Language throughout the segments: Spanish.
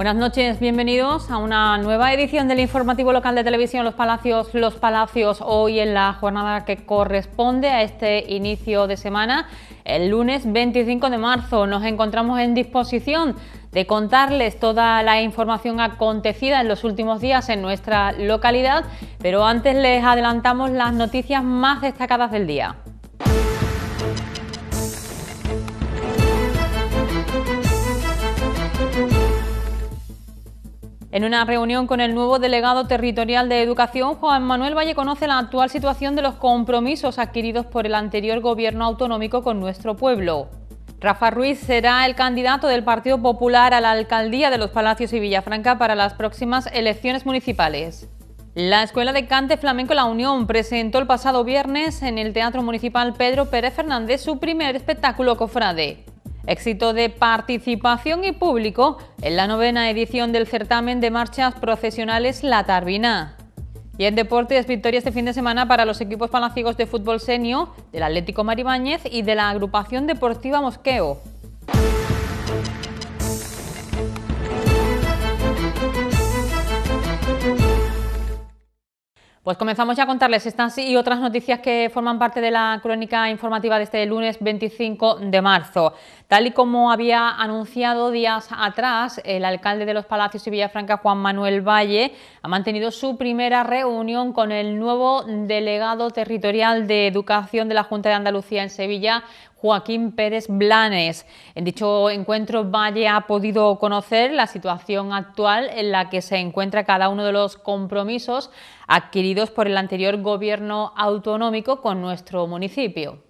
Buenas noches, bienvenidos a una nueva edición del informativo local de televisión Los Palacios, Los Palacios, hoy en la jornada que corresponde a este inicio de semana. El lunes 25 de marzo nos encontramos en disposición de contarles toda la información acontecida en los últimos días en nuestra localidad, pero antes les adelantamos las noticias más destacadas del día. En una reunión con el nuevo delegado territorial de Educación, Juan Manuel Valle conoce la actual situación de los compromisos adquiridos por el anterior gobierno autonómico con nuestro pueblo. Rafa Ruiz será el candidato del Partido Popular a la alcaldía de Los Palacios y Villafranca para las próximas elecciones municipales. La Escuela de Cante Flamenco La Unión presentó el pasado viernes en el Teatro Municipal Pedro Pérez Fernández su primer espectáculo cofrade. Éxito de participación y público en la novena edición del certamen de marchas profesionales La Tarbina. Y en deportes, victoria este fin de semana para los equipos palaciegos de fútbol senio, del Atlético Maribáñez y de la agrupación deportiva Mosqueo. Pues comenzamos ya a contarles estas y otras noticias que forman parte de la crónica informativa de este lunes 25 de marzo. Tal y como había anunciado días atrás, el alcalde de los Palacios y Villafranca, Juan Manuel Valle, ha mantenido su primera reunión con el nuevo delegado territorial de Educación de la Junta de Andalucía en Sevilla, Joaquín Pérez Blanes. En dicho encuentro, Valle ha podido conocer la situación actual en la que se encuentra cada uno de los compromisos adquiridos por el anterior gobierno autonómico con nuestro municipio.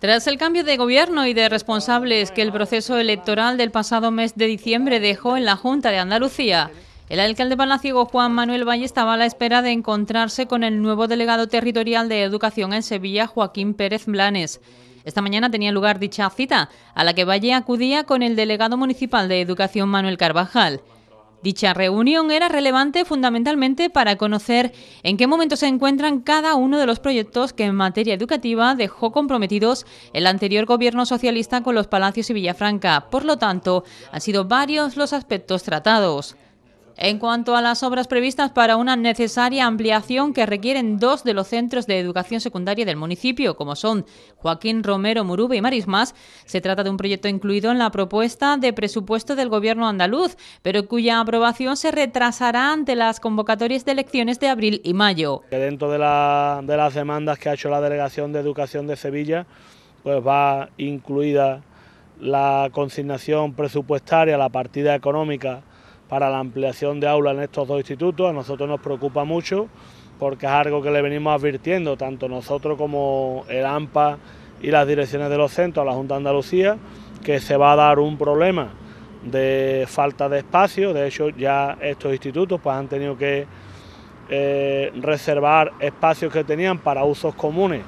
Tras el cambio de gobierno y de responsables que el proceso electoral del pasado mes de diciembre dejó en la Junta de Andalucía, el alcalde palaciego Juan Manuel Valle estaba a la espera de encontrarse con el nuevo delegado territorial de Educación en Sevilla, Joaquín Pérez Blanes. Esta mañana tenía lugar dicha cita, a la que Valle acudía con el delegado municipal de Educación Manuel Carvajal. Dicha reunión era relevante fundamentalmente para conocer en qué momento se encuentran cada uno de los proyectos que en materia educativa dejó comprometidos el anterior gobierno socialista con los Palacios y Villafranca. Por lo tanto, han sido varios los aspectos tratados. En cuanto a las obras previstas para una necesaria ampliación que requieren dos de los centros de educación secundaria del municipio, como son Joaquín Romero Murube y Marismas, se trata de un proyecto incluido en la propuesta de presupuesto del Gobierno andaluz, pero cuya aprobación se retrasará ante las convocatorias de elecciones de abril y mayo. Dentro de, las demandas que ha hecho la Delegación de Educación de Sevilla, pues va incluida la consignación presupuestaria, la partida económica para la ampliación de aulas en estos dos institutos. A nosotros nos preocupa mucho porque es algo que le venimos advirtiendo tanto nosotros como el AMPA y las direcciones de los centros a la Junta de Andalucía, que se va a dar un problema de falta de espacio. De hecho, ya estos institutos pues, han tenido que eh, reservar espacios que tenían para usos comunes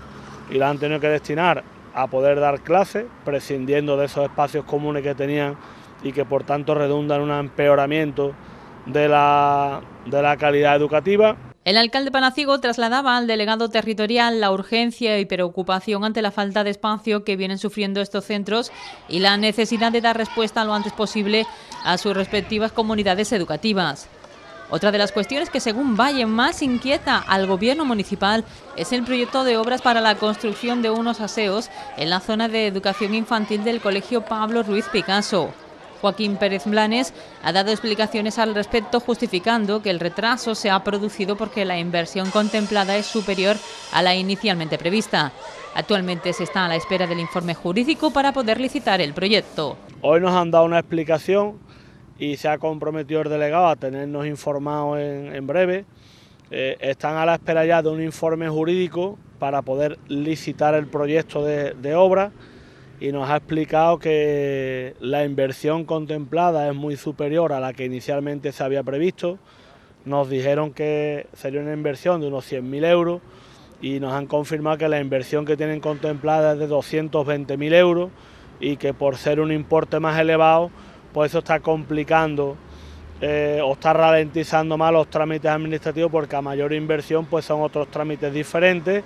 y los han tenido que destinar a poder dar clases, prescindiendo de esos espacios comunes que tenían y que por tanto redunda en un empeoramiento de la, calidad educativa. El alcalde Panacigo trasladaba al delegado territorial la urgencia y preocupación ante la falta de espacio que vienen sufriendo estos centros y la necesidad de dar respuesta lo antes posible a sus respectivas comunidades educativas. Otra de las cuestiones que según Valle más inquieta al gobierno municipal es el proyecto de obras para la construcción de unos aseos en la zona de educación infantil del Colegio Pablo Ruiz Picasso. Joaquín Pérez Blanes, ha dado explicaciones al respecto justificando que el retraso se ha producido porque la inversión contemplada es superior a la inicialmente prevista. Actualmente se está a la espera del informe jurídico para poder licitar el proyecto. Hoy nos han dado una explicación y se ha comprometido el delegado a tenernos informado en, breve. Eh, están a la espera ya de un informe jurídico para poder licitar el proyecto de obra y nos ha explicado que la inversión contemplada es muy superior a la que inicialmente se había previsto. Nos dijeron que sería una inversión de unos 100.000 euros y nos han confirmado que la inversión que tienen contemplada es de 220.000 euros y que por ser un importe más elevado, pues eso está complicando eh, o está ralentizando más los trámites administrativos porque a mayor inversión pues son otros trámites diferentes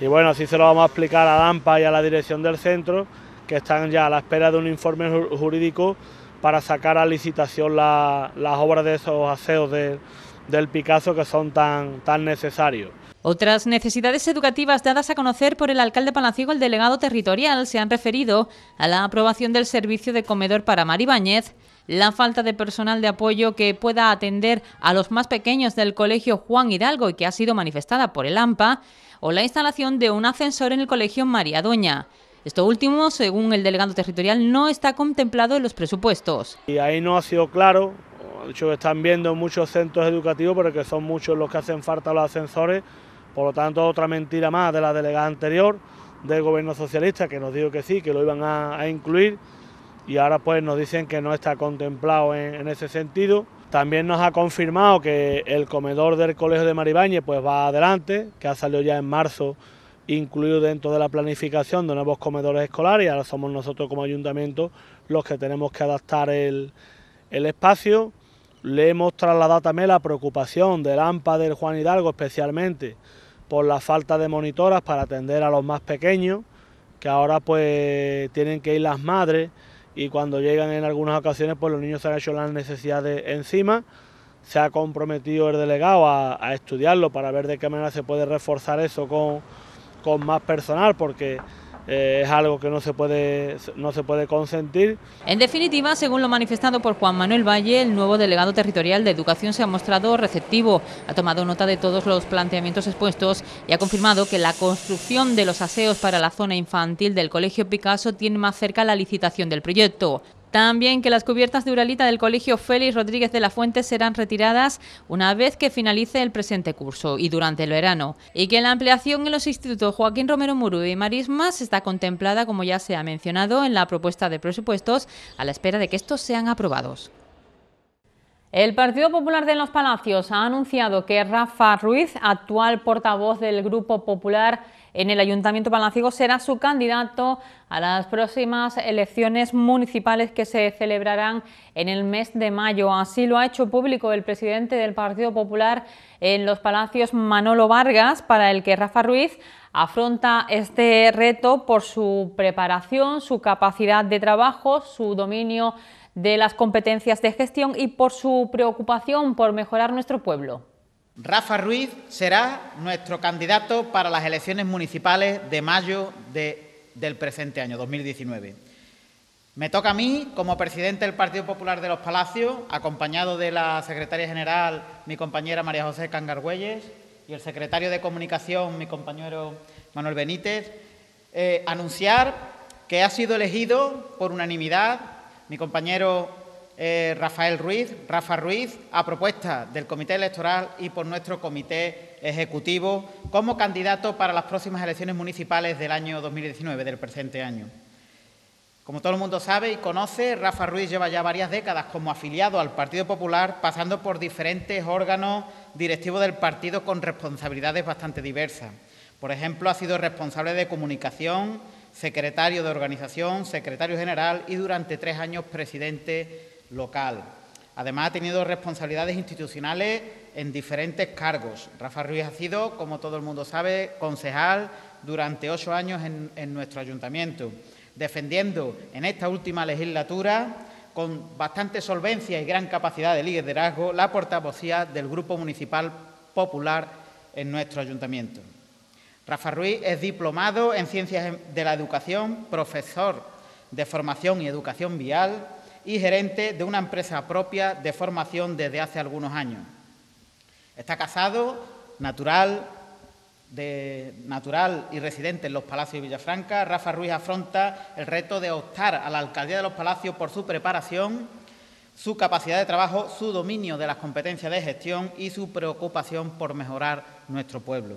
y bueno, así se lo vamos a explicar a DAMPA y a la dirección del centro que están ya a la espera de un informe jurídico para sacar a licitación las obras de esos aseos del Picasso que son tan, tan necesarios. Otras necesidades educativas dadas a conocer por el alcalde Palaciego, el delegado territorial, se han referido a la aprobación del servicio de comedor para Maribáñez, la falta de personal de apoyo que pueda atender a los más pequeños del colegio Juan Hidalgo y que ha sido manifestada por el AMPA, o la instalación de un ascensor en el colegio María Doña. Esto último, según el delegado territorial, no está contemplado en los presupuestos. Y ahí no ha sido claro, de hecho están viendo muchos centros educativos, pero que son muchos los que hacen falta los ascensores, por lo tanto otra mentira más de la delegada anterior del gobierno socialista que nos dijo que sí, que lo iban a, incluir y ahora pues nos dicen que no está contemplado en, ese sentido. También nos ha confirmado que el comedor del Colegio de Maribañez pues va adelante, que ha salido ya en marzo incluido dentro de la planificación de nuevos comedores escolares. Ahora somos nosotros como ayuntamiento los que tenemos que adaptar el, espacio. Le hemos trasladado también la preocupación del AMPA del Juan Hidalgo, especialmente por la falta de monitoras para atender a los más pequeños, que ahora pues tienen que ir las madres y cuando llegan en algunas ocasiones pues los niños se han hecho las necesidades encima. Se ha comprometido el delegado a estudiarlo para ver de qué manera se puede reforzar eso con, con más personal porque eh, es algo que no se, puede, no se puede consentir. En definitiva, según lo manifestado por Juan Manuel Valle, el nuevo delegado territorial de Educación se ha mostrado receptivo, ha tomado nota de todos los planteamientos expuestos y ha confirmado que la construcción de los aseos para la zona infantil del Colegio Picasso tiene más cerca la licitación del proyecto. También que las cubiertas de Uralita del Colegio Félix Rodríguez de la Fuente serán retiradas una vez que finalice el presente curso y durante el verano. Y que la ampliación en los institutos Joaquín Romero Muru y Marismas está contemplada, como ya se ha mencionado, en la propuesta de presupuestos a la espera de que estos sean aprobados. El Partido Popular de los Palacios ha anunciado que Rafa Ruiz, actual portavoz del Grupo Popular, en el Ayuntamiento Palaciego será su candidato a las próximas elecciones municipales que se celebrarán en el mes de mayo. Así lo ha hecho público el presidente del Partido Popular en los Palacios, Manolo Vargas, para el que Rafa Ruiz afronta este reto por su preparación, su capacidad de trabajo, su dominio de las competencias de gestión y por su preocupación por mejorar nuestro pueblo. Rafa Ruiz será nuestro candidato para las elecciones municipales de mayo del presente año, 2019. Me toca a mí, como presidente del Partido Popular de los Palacios, acompañado de la secretaria general, mi compañera María José Cangargüelles, y el secretario de Comunicación, mi compañero Manuel Benítez, eh, anunciar que ha sido elegido por unanimidad mi compañero eh, Rafael Ruiz, Rafa Ruiz, a propuesta del Comité Electoral y por nuestro Comité Ejecutivo como candidato para las próximas elecciones municipales del año 2019, del presente año. Como todo el mundo sabe y conoce, Rafa Ruiz lleva ya varias décadas como afiliado al Partido Popular, pasando por diferentes órganos directivos del partido con responsabilidades bastante diversas. Por ejemplo, ha sido responsable de comunicación, secretario de organización, secretario general y durante tres años presidente local. Además, ha tenido responsabilidades institucionales en diferentes cargos. Rafa Ruiz ha sido, como todo el mundo sabe, concejal durante ocho años en, nuestro ayuntamiento, defendiendo en esta última legislatura, con bastante solvencia y gran capacidad de liderazgo, la portavocía del Grupo Municipal Popular en nuestro ayuntamiento. Rafa Ruiz es diplomado en Ciencias de la Educación, profesor de Formación y Educación Vial, y gerente de una empresa propia de formación desde hace algunos años. Está casado, natural, natural y residente en los Palacios de Villafranca, Rafa Ruiz afronta el reto de optar a la alcaldía de los Palacios por su preparación, su capacidad de trabajo, su dominio de las competencias de gestión y su preocupación por mejorar nuestro pueblo.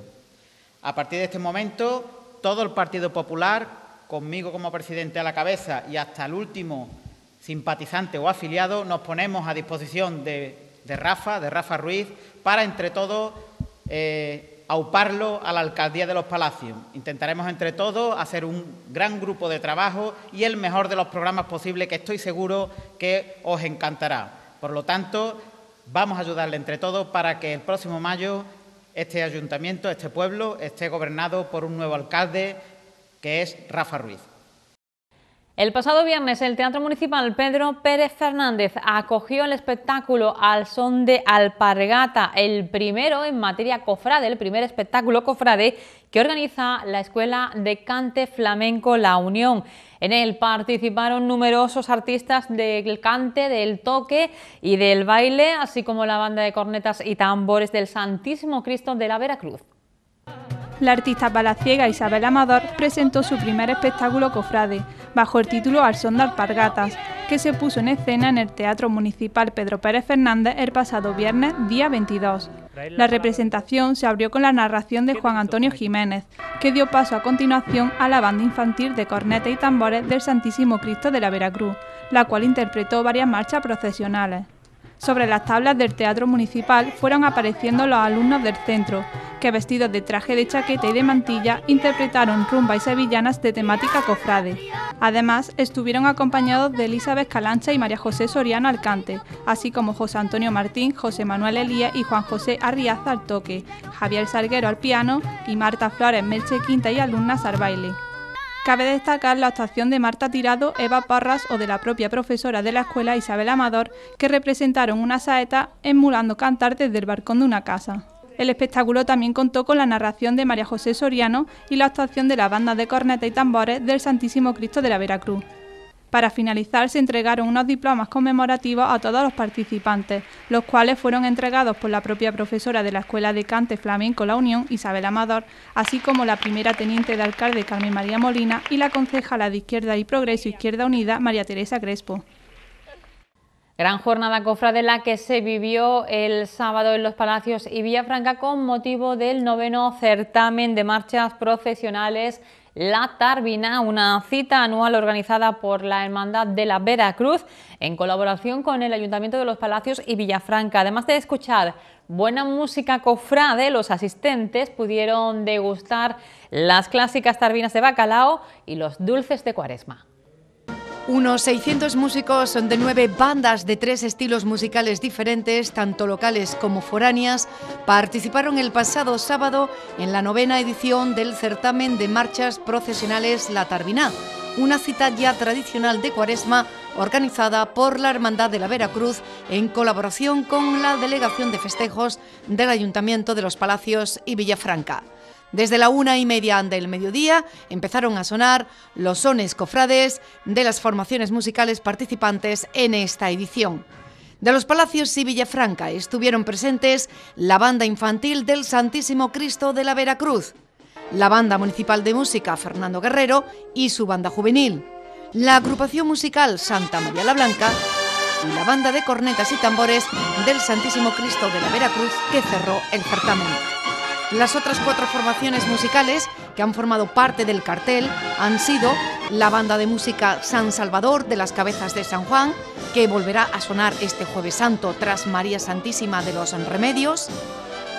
A partir de este momento, todo el Partido Popular, conmigo como presidente a la cabeza y hasta el último simpatizante o afiliado, nos ponemos a disposición de, Rafa, de Rafa Ruiz, para entre todos eh, auparlo a la Alcaldía de los Palacios. Intentaremos entre todos hacer un gran grupo de trabajo y el mejor de los programas posibles, que estoy seguro que os encantará. Por lo tanto, vamos a ayudarle entre todos para que el próximo mayo este ayuntamiento, este pueblo, esté gobernado por un nuevo alcalde que es Rafa Ruiz. El pasado viernes el Teatro Municipal Pedro Pérez Fernández acogió el espectáculo Al son de Alpargata, el primero en materia cofrade, el primer espectáculo cofrade que organiza la Escuela de Cante Flamenco La Unión. En él participaron numerosos artistas del cante, del toque y del baile, así como la banda de cornetas y tambores del Santísimo Cristo de la Veracruz. La artista palaciega Isabel Amador presentó su primer espectáculo cofrade bajo el título Arsón de alpargatas, que se puso en escena en el Teatro Municipal Pedro Pérez Fernández el pasado viernes, día 22. La representación se abrió con la narración de Juan Antonio Jiménez, que dio paso a continuación a la banda infantil de corneta y tambores del Santísimo Cristo de la Veracruz, la cual interpretó varias marchas procesionales. Sobre las tablas del Teatro Municipal fueron apareciendo los alumnos del centro, que vestidos de traje de chaqueta y de mantilla interpretaron rumba y sevillanas de temática cofrade. Además, estuvieron acompañados de Elizabeth Calancha y María José Soriano Alcante, así como José Antonio Martín, José Manuel Elías y Juan José Arriaza al toque, Javier Salguero al piano y Marta Flores, Melche Quinta y alumnas al baile. Cabe destacar la actuación de Marta Tirado, Eva Parras o de la propia profesora de la escuela Isabel Amador, que representaron una saeta emulando cantar desde el balcón de una casa. El espectáculo también contó con la narración de María José Soriano y la actuación de la banda de corneta y tambores del Santísimo Cristo de la Veracruz. Para finalizar, se entregaron unos diplomas conmemorativos a todos los participantes, los cuales fueron entregados por la propia profesora de la Escuela de Cante Flamenco La Unión, Isabel Amador, así como la primera teniente de alcalde Carmen María Molina y la concejala de Izquierda y Progreso Izquierda Unida, María Teresa Crespo. Gran jornada cofrade la que se vivió el sábado en los Palacios y Villafranca con motivo del noveno certamen de marchas Profesionales La Tarbina, una cita anual organizada por la Hermandad de la Veracruz en colaboración con el Ayuntamiento de los Palacios y Villafranca. Además de escuchar buena música cofrade, los asistentes pudieron degustar las clásicas tarbinas de bacalao y los dulces de cuaresma. Unos 600 músicos de nueve bandas de tres estilos musicales diferentes, tanto locales como foráneas, participaron el pasado sábado en la novena edición del certamen de marchas procesionales La Tarbiná, una cita ya tradicional de Cuaresma organizada por la Hermandad de la Veracruz en colaboración con la Delegación de Festejos del Ayuntamiento de los Palacios y Villafranca. Desde la una y media del mediodía empezaron a sonar los sones cofrades de las formaciones musicales participantes en esta edición. De los Palacios y Villafranca estuvieron presentes la banda infantil del Santísimo Cristo de la Veracruz, la banda municipal de música Fernando Guerrero y su banda juvenil, la agrupación musical Santa María la Blanca y la banda de cornetas y tambores del Santísimo Cristo de la Veracruz que cerró el certamen. Las otras cuatro formaciones musicales que han formado parte del cartel han sido la banda de música San Salvador de las Cabezas de San Juan, que volverá a sonar este jueves santo tras María Santísima de los Remedios,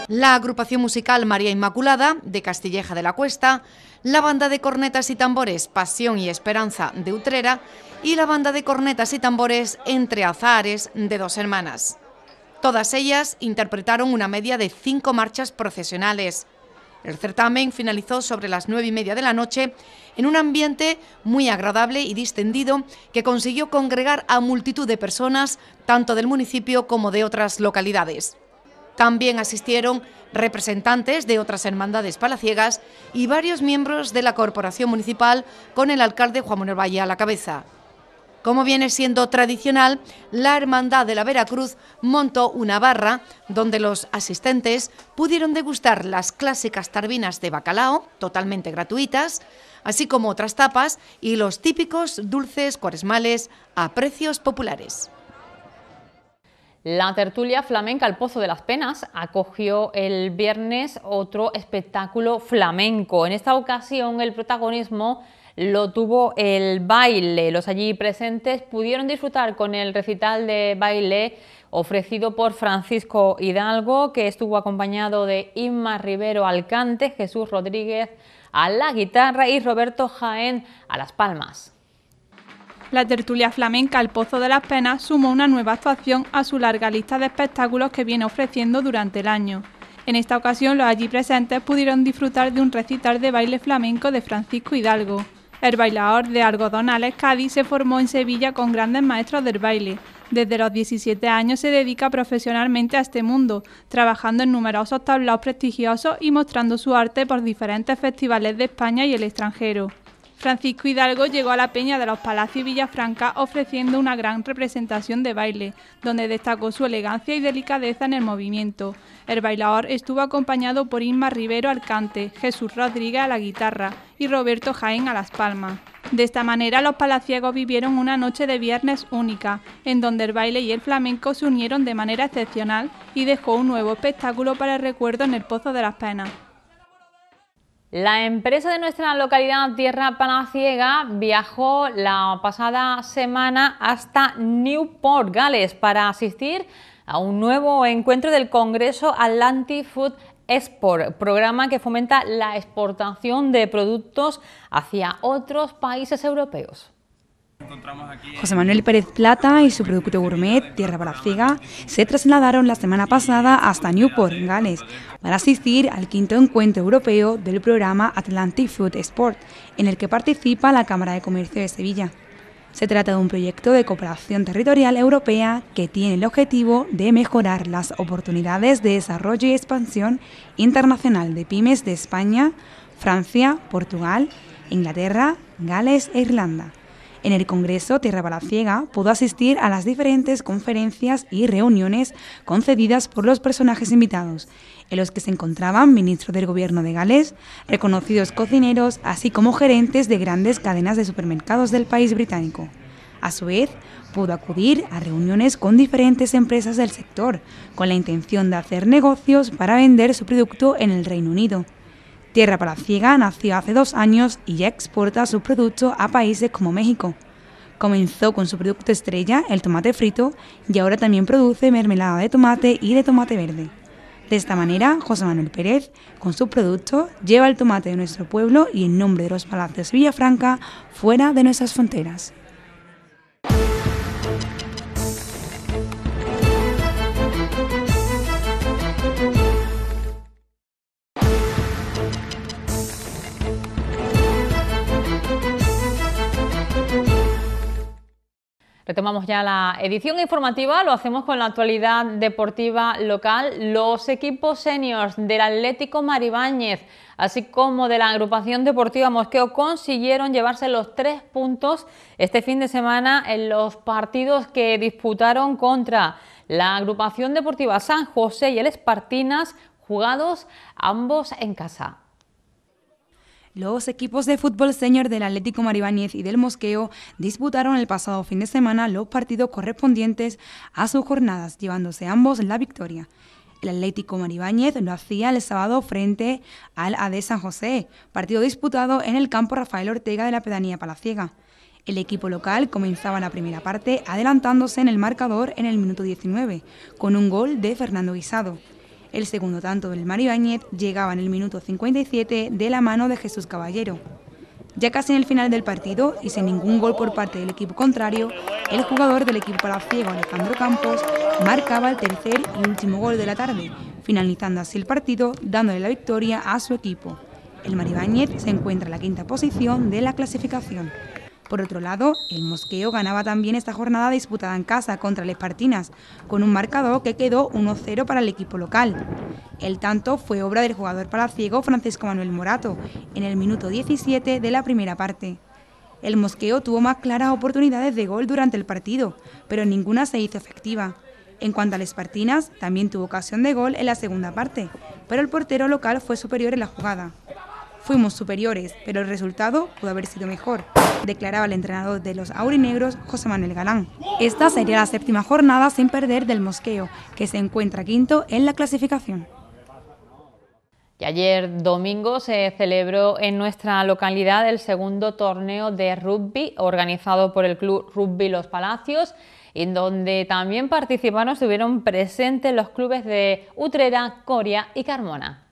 la agrupación musical María Inmaculada de Castilleja de la Cuesta, la banda de cornetas y tambores Pasión y Esperanza de Utrera y la banda de cornetas y tambores Entre Azares de Dos Hermanas. Todas ellas interpretaron una media de cinco marchas procesionales. El certamen finalizó sobre las nueve y media de la noche en un ambiente muy agradable y distendido que consiguió congregar a multitud de personas, tanto del municipio como de otras localidades. También asistieron representantes de otras hermandades palaciegas y varios miembros de la corporación municipal con el alcalde Juan Manuel Valle a la cabeza. Como viene siendo tradicional, la Hermandad de la Veracruz montó una barra donde los asistentes pudieron degustar las clásicas tarbinas de bacalao, totalmente gratuitas, así como otras tapas y los típicos dulces cuaresmales a precios populares. La tertulia flamenca El Pozo de las Penas acogió el viernes otro espectáculo flamenco. En esta ocasión el protagonismo lo tuvo el baile. Los allí presentes pudieron disfrutar con el recital de baile ofrecido por Francisco Hidalgo, que estuvo acompañado de Inma Rivero Alcante, Jesús Rodríguez a la guitarra y Roberto Jaén a las palmas. La tertulia flamenca El Pozo de las Penas sumó una nueva actuación a su larga lista de espectáculos que viene ofreciendo durante el año. En esta ocasión los allí presentes pudieron disfrutar de un recital de baile flamenco de Francisco Hidalgo. El bailador de algodón Alex Cádiz se formó en Sevilla con grandes maestros del baile. Desde los 17 años se dedica profesionalmente a este mundo, trabajando en numerosos tablaos prestigiosos y mostrando su arte por diferentes festivales de España y el extranjero. Francisco Hidalgo llegó a la Peña de los Palacios Villafranca ofreciendo una gran representación de baile, donde destacó su elegancia y delicadeza en el movimiento. El bailador estuvo acompañado por Inma Rivero al cante, Jesús Rodríguez a la guitarra y Roberto Jaén a las palmas. De esta manera los palaciegos vivieron una noche de viernes única, en donde el baile y el flamenco se unieron de manera excepcional y dejó un nuevo espectáculo para el recuerdo en el Pozo de las Penas. La empresa de nuestra localidad Tierra Panaciega, viajó la pasada semana hasta Newport, Gales, para asistir a un nuevo encuentro del Congreso Atlantic Food Export, programa que fomenta la exportación de productos hacia otros países europeos. José Manuel Pérez Plata y su producto gourmet, Tierra Ciga, se trasladaron la semana pasada hasta Newport, Gales, para asistir al quinto encuentro europeo del programa Atlantic Food Sport, en el que participa la Cámara de Comercio de Sevilla. Se trata de un proyecto de cooperación territorial europea que tiene el objetivo de mejorar las oportunidades de desarrollo y expansión internacional de pymes de España, Francia, Portugal, Inglaterra, Gales e Irlanda en el Congreso Tierra Balaciega pudo asistir a las diferentes conferencias y reuniones concedidas por los personajes invitados, en los que se encontraban ministros del Gobierno de Gales, reconocidos cocineros, así como gerentes de grandes cadenas de supermercados del país británico. A su vez, pudo acudir a reuniones con diferentes empresas del sector, con la intención de hacer negocios para vender su producto en el Reino Unido. Tierra para Ciega nació hace dos años y ya exporta sus productos a países como México. Comenzó con su producto estrella, el tomate frito, y ahora también produce mermelada de tomate y de tomate verde. De esta manera, José Manuel Pérez, con sus productos, lleva el tomate de nuestro pueblo y en nombre de los palacios Villafranca fuera de nuestras fronteras. Retomamos ya la edición informativa, lo hacemos con la actualidad deportiva local. Los equipos seniors del Atlético Maribáñez, así como de la agrupación deportiva Mosqueo, consiguieron llevarse los tres puntos este fin de semana en los partidos que disputaron contra la agrupación deportiva San José y el Espartinas, jugados ambos en casa. Los equipos de fútbol senior del Atlético Maribáñez y del Mosqueo disputaron el pasado fin de semana los partidos correspondientes a sus jornadas, llevándose ambos la victoria. El Atlético Maribáñez lo hacía el sábado frente al AD San José, partido disputado en el campo Rafael Ortega de la Pedanía Palaciega. El equipo local comenzaba la primera parte adelantándose en el marcador en el minuto 19, con un gol de Fernando Guisado. El segundo tanto del Mari Bañet llegaba en el minuto 57 de la mano de Jesús Caballero. Ya casi en el final del partido y sin ningún gol por parte del equipo contrario, el jugador del equipo palaciego Alejandro Campos marcaba el tercer y último gol de la tarde, finalizando así el partido dándole la victoria a su equipo. El Maribáñez se encuentra en la quinta posición de la clasificación. Por otro lado, el Mosqueo ganaba también esta jornada disputada en casa contra el Espartinas, con un marcador que quedó 1-0 para el equipo local. El tanto fue obra del jugador palaciego Francisco Manuel Morato, en el minuto 17 de la primera parte. El Mosqueo tuvo más claras oportunidades de gol durante el partido, pero ninguna se hizo efectiva. En cuanto al Espartinas, también tuvo ocasión de gol en la segunda parte, pero el portero local fue superior en la jugada. Fuimos superiores, pero el resultado pudo haber sido mejor, declaraba el entrenador de los aurinegros, José Manuel Galán. Esta sería la séptima jornada sin perder del Mosqueo, que se encuentra quinto en la clasificación. Y ayer domingo se celebró en nuestra localidad el segundo torneo de rugby organizado por el club Rugby Los Palacios, en donde también participaron, estuvieron presentes los clubes de Utrera, Coria y Carmona.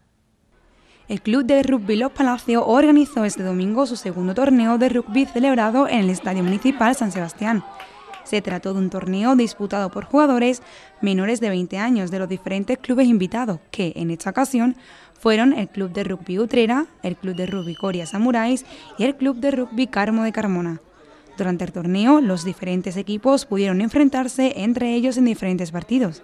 El club de rugby Los Palacios organizó este domingo su segundo torneo de rugby celebrado en el Estadio Municipal San Sebastián. Se trató de un torneo disputado por jugadores menores de 20 años de los diferentes clubes invitados, que en esta ocasión fueron el Club de Rugby Utrera, el Club de Rugby Coria Samuráis y el Club de Rugby Carmo de Carmona. Durante el torneo, los diferentes equipos pudieron enfrentarse entre ellos en diferentes partidos.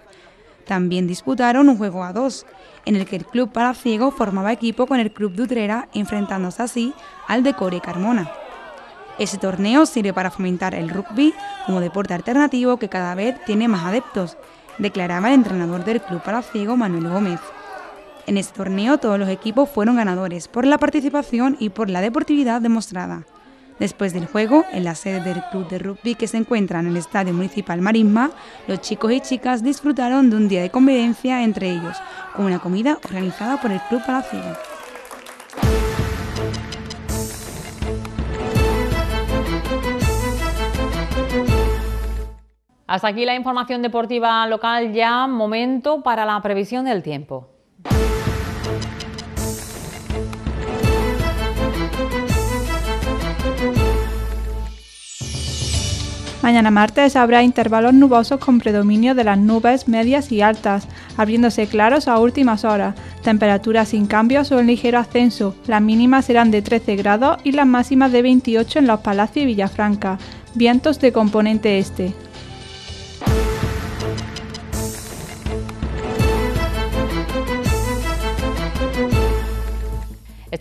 También disputaron un juego a dos en el que el Club Palaciego formaba equipo con el Club Dutrera, enfrentándose así al de Core Carmona. Ese torneo sirve para fomentar el rugby como deporte alternativo que cada vez tiene más adeptos, declaraba el entrenador del Club Palaciego Manuel Gómez. En ese torneo todos los equipos fueron ganadores por la participación y por la deportividad demostrada. Después del juego, en la sede del club de rugby que se encuentra en el Estadio Municipal Marisma, los chicos y chicas disfrutaron de un día de convivencia entre ellos, con una comida organizada por el Club Palacino. Hasta aquí la información deportiva local, ya momento para la previsión del tiempo. Mañana martes habrá intervalos nubosos con predominio de las nubes medias y altas, abriéndose claros a últimas horas. Temperaturas sin cambios o en ligero ascenso. Las mínimas serán de 13 grados y las máximas de 28 en los Palacios y Villafranca. Vientos de componente este.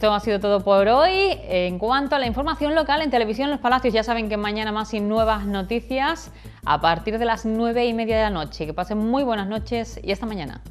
Esto ha sido todo por hoy. En cuanto a la información local en televisión, los palacios ya saben que mañana más y nuevas noticias a partir de las nueve y media de la noche. Que pasen muy buenas noches y hasta mañana.